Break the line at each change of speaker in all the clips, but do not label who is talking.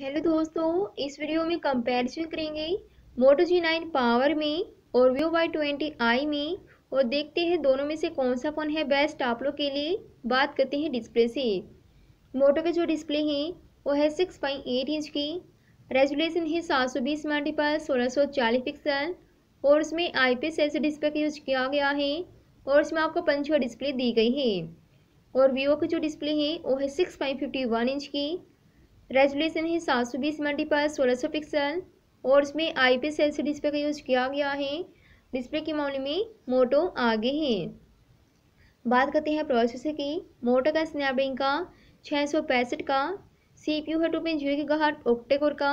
hello दोस्तों इस video में कंपैरिजन करेंगे मोटो जी नाइन पावर में और वीवो वाई ट्वेंटी आई में और देखते हैं दोनों में से कौन सा फ़ोन है बेस्ट आप लोग के लिए बात करते हैं डिस्प्ले से मोटो के जो डिस्प्ले हैं वो है सिक्स पॉइंट एट इंच की रेजुलेशन है सात सौ बीस मल्टीपल सोलह सौ चालीस पिक्सल और उसमें आई पी एस डिस्प्ले का यूज किया गया है और उसमें आपको पंचवा डिस्प्ले दी गई है और वीवो के जो डिस्प्ले है वो है सिक्स फिफ्टी वन इंच की रेजोल्यूशन है सात सौ बीस मंडी पर सोलह सौ पिक्सल और इसमें आई पी सेल से डिस्प्ले का यूज़ किया गया है डिस्प्ले के मामले में मोटो आगे है बात करते हैं प्रोसेसर की मोटो का स्नैपड्रैगन का छः सौ पैंसठ का सी पी यू है टू पॉइंट जीरो की गाहट ओक्टेकोर का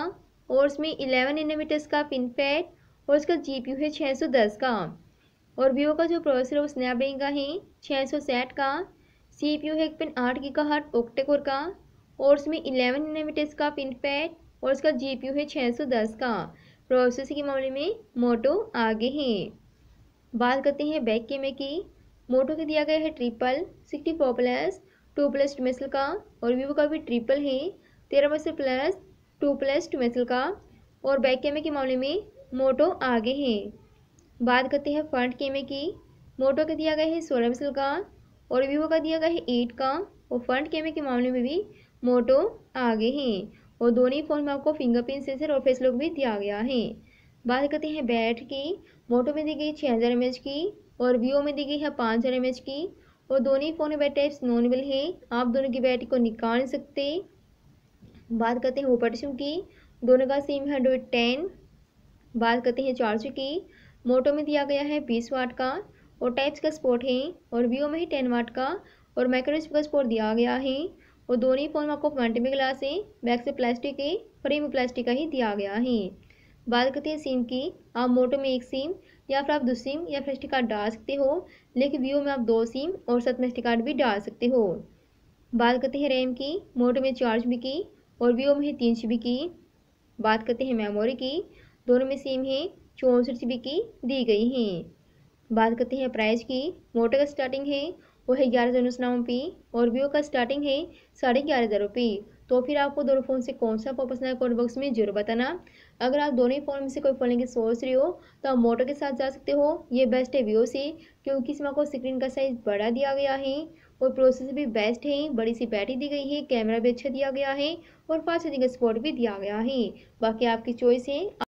और उसमें इलेवन एनोमीटर्स का पिन पैड और उसका जी पी यू है छः सौ दस का और वीवो का जो प्रोसेसर है वो स्नैपड्रैगन का है छः सौ साठ का सी पी यू है एक पॉइंट आठ की गाहट ओक्टेकोर का और उसमें इलेवन इनोवेटर्स का पिनपैड और उसका जी है दस का प्रोसेस के मामले में मोटो आगे हैं बात करते हैं बैक कैमरे की मोटो के दिया गया है triple sixty four plus two plus two का और वीवो का भी ट्रिपल है तेरह मेसल प्लस टू प्लस टू का और बैक कैमरे के मामले में मोटो आगे हैं बात करते हैं फ्रंट कैमरे की मोटो का दिया गया है सोलह मेसल का और वीवो का दिया गया है एट का और फ्रंट कैमरे के मामले में भी मोटो आगे हैं और दोनों ही में आपको फिंगरप्रिंट सेंसर और फेस लॉक भी दिया गया है बात करते हैं बैट की मोटो में दी गई छः हज़ार एम की और वीवो में दी गई है पाँच हज़ार एम की और दोनों ही फ़ोन बैट टाइप्स नॉनवेल है आप दोनों की बैटरी को निकाल सकते बात करते हैं ओपरटेशन की दोनों का सिम है एंड्रॉइड टेन बात करते हैं चार्जर की मोटो में दिया गया है बीस वाट का और टाइप्स का स्पोर्ट है और वीवो में ही टेन वाट का और माइक्रोवेव का स्पोर्ट दिया गया है और दोनों ही फॉर्म आपको क्वांटिटी में क्लास है बैक से प्लास्टिक है फ्रेम में प्लास्टिक का ही दिया गया है बात करते हैं सिम की आप मोटो में एक सिम या फिर आप दो सिम या फिर कार्ड डाल सकते हो लेकिन वीवो में आप दो सिम और साथ में कार्ड भी डाल सकते हो बात करते हैं रैम की मोटो में चार जी की और वीवो में है तीन जी की बात करते हैं मेमोरी की दोनों में सेम है चौंसठ जी की दी गई है बात करते हैं प्राइस की मोटो का स्टार्टिंग है वो है ग्यारह हज़ार उन्नीस नौ पी और वीवो का स्टार्टिंग है साढ़े ग्यारह हज़ार रुपये तो फिर आपको दोनों फ़ोन से कौन सा फोन पसंद है कॉमेंट बॉक्स में जरूर बताना अगर आप दोनों ही फोन में से कोई फोन लेके सोच रहे हो तो आप मोटर के साथ जा सकते हो ये बेस्ट है वीओ से क्योंकि इसमें आपको स्क्रीन का साइज बड़ा दिया गया है और प्रोसेस भी बेस्ट है बड़ी सी बैटरी दी गई है कैमरा भी अच्छा दिया गया है और फास्ट चार्जिंग स्पॉट भी दिया गया है बाकी आपकी चॉइस है